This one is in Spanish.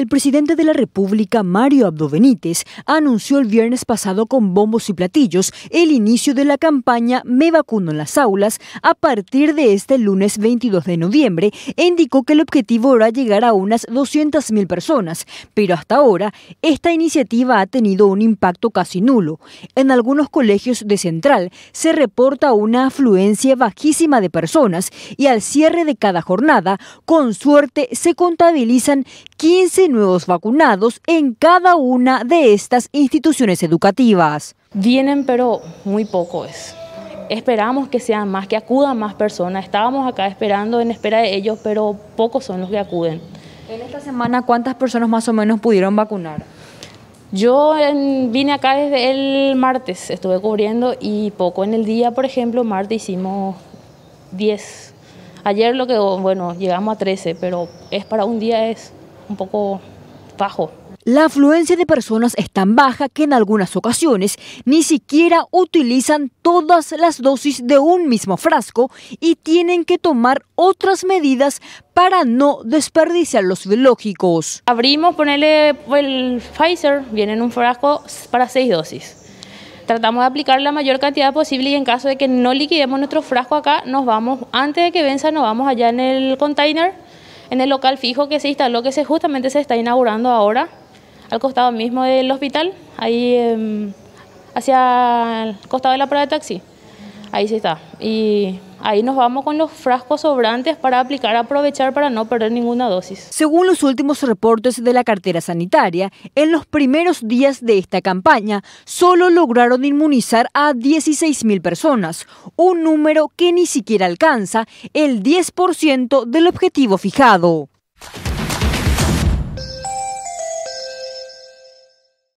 El presidente de la República, Mario Abdo Benítez, anunció el viernes pasado con bombos y platillos el inicio de la campaña Me vacuno en las aulas a partir de este lunes 22 de noviembre e indicó que el objetivo era llegar a unas 200.000 personas, pero hasta ahora esta iniciativa ha tenido un impacto casi nulo. En algunos colegios de Central se reporta una afluencia bajísima de personas y al cierre de cada jornada, con suerte, se contabilizan 15 nuevos vacunados en cada una de estas instituciones educativas. Vienen, pero muy pocos. Esperamos que sean más, que acudan más personas. Estábamos acá esperando en espera de ellos, pero pocos son los que acuden. En esta semana, ¿cuántas personas más o menos pudieron vacunar? Yo vine acá desde el martes, estuve cubriendo y poco en el día, por ejemplo, martes hicimos 10. Ayer lo que, bueno, llegamos a 13, pero es para un día es un poco bajo. La afluencia de personas es tan baja que en algunas ocasiones ni siquiera utilizan todas las dosis de un mismo frasco y tienen que tomar otras medidas para no desperdiciar los biológicos. Abrimos, ponerle el Pfizer, viene en un frasco para seis dosis. Tratamos de aplicar la mayor cantidad posible y en caso de que no liquidemos nuestro frasco acá, nos vamos, antes de que venza, nos vamos allá en el container en el local fijo que se instaló, que se justamente se está inaugurando ahora, al costado mismo del hospital, ahí em, hacia el costado de la prueba de taxi. Ahí se está. Y Ahí nos vamos con los frascos sobrantes para aplicar, aprovechar para no perder ninguna dosis. Según los últimos reportes de la cartera sanitaria, en los primeros días de esta campaña solo lograron inmunizar a 16.000 personas, un número que ni siquiera alcanza el 10% del objetivo fijado.